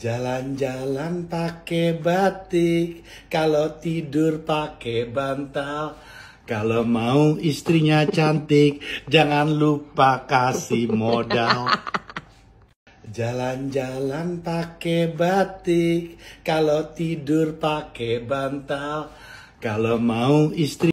Jalan-jalan pakai batik, kalau tidur pakai bantal. Kalau mau istrinya cantik, jangan lupa kasih modal. Jalan-jalan pakai batik, kalau tidur pakai bantal. Kalau mau istri